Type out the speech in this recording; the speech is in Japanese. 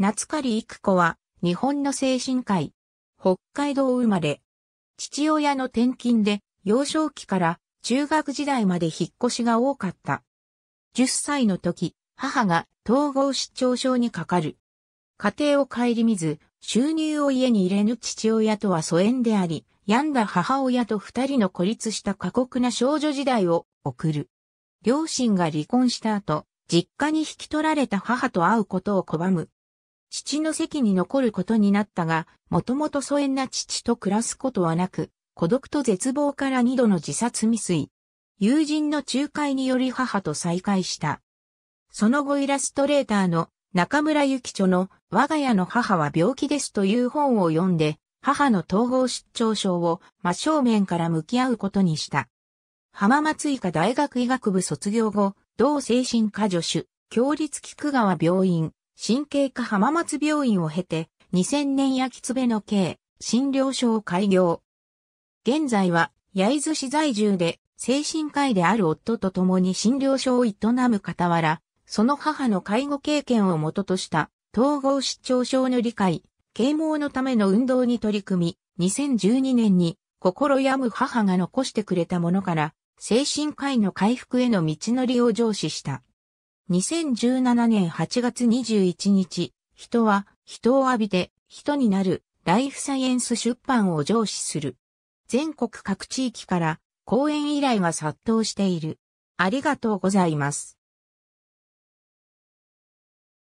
夏狩育子は、日本の精神科医。北海道生まれ。父親の転勤で、幼少期から中学時代まで引っ越しが多かった。10歳の時、母が統合失調症にかかる。家庭を顧みず、収入を家に入れぬ父親とは疎遠であり、病んだ母親と二人の孤立した過酷な少女時代を送る。両親が離婚した後、実家に引き取られた母と会うことを拒む。父の席に残ることになったが、もともと疎遠な父と暮らすことはなく、孤独と絶望から二度の自殺未遂。友人の仲介により母と再会した。その後イラストレーターの中村ゆきの我が家の母は病気ですという本を読んで、母の統合失調症を真正面から向き合うことにした。浜松医科大学医学部卒業後、同精神科助手、共立菊川病院、神経科浜松病院を経て、2000年焼きつべの刑、診療所を開業。現在は、焼津市在住で、精神科医である夫と共に診療所を営む傍ら、その母の介護経験を元とした統合失調症の理解、啓蒙のための運動に取り組み、2012年に心病む母が残してくれたものから、精神科医の回復への道のりを上司した。2017年8月21日、人は人を浴びて人になるライフサイエンス出版を上司する。全国各地域から講演依頼が殺到している。ありがとうございます。